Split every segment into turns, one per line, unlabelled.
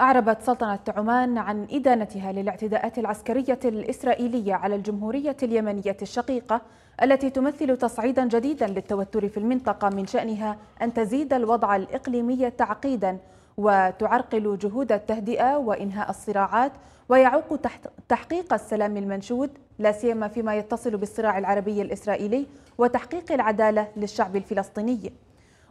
أعربت سلطنة عمان عن إدانتها للاعتداءات العسكرية الإسرائيلية على الجمهورية اليمنية الشقيقة التي تمثل تصعيدا جديدا للتوتر في المنطقة من شأنها أن تزيد الوضع الإقليمي تعقيدا وتعرقل جهود التهدئة وإنهاء الصراعات ويعوق تحقيق السلام المنشود لا سيما فيما يتصل بالصراع العربي الإسرائيلي وتحقيق العدالة للشعب الفلسطيني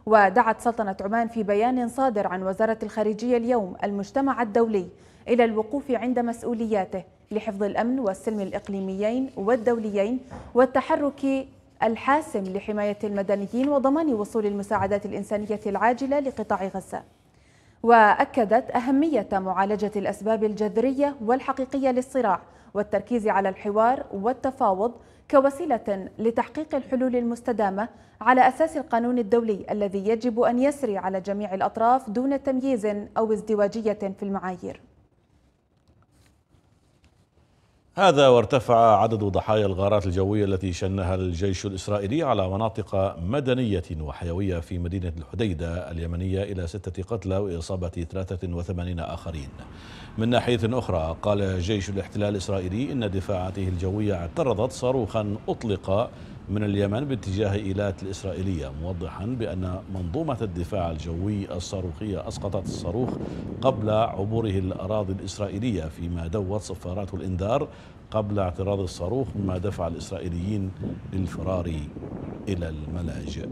ودعت سلطنة عمان في بيان صادر عن وزارة الخارجية اليوم المجتمع الدولي إلى الوقوف عند مسؤولياته لحفظ الأمن والسلم الإقليميين والدوليين والتحرك الحاسم لحماية المدنيين وضمان وصول المساعدات الإنسانية العاجلة لقطاع غزة وأكدت أهمية معالجة الأسباب الجذرية والحقيقية للصراع والتركيز على الحوار والتفاوض كوسيله لتحقيق الحلول المستدامه على اساس القانون الدولي الذي يجب ان يسري على جميع الاطراف دون تمييز او ازدواجيه في المعايير
هذا وارتفع عدد ضحايا الغارات الجوية التي شنها الجيش الإسرائيلي على مناطق مدنية وحيوية في مدينة الحديدة اليمنية إلى ستة قتلى وإصابة 83 آخرين من ناحية أخرى قال جيش الاحتلال الإسرائيلي إن دفاعاته الجوية اعترضت صاروخا أطلق من اليمن باتجاه إيلات الإسرائيلية موضحا بأن منظومة الدفاع الجوي الصاروخية أسقطت الصاروخ قبل عبوره الأراضي الإسرائيلية فيما دوت صفارات الإنذار قبل اعتراض الصاروخ مما دفع الإسرائيليين للفرار إلى الملاجئ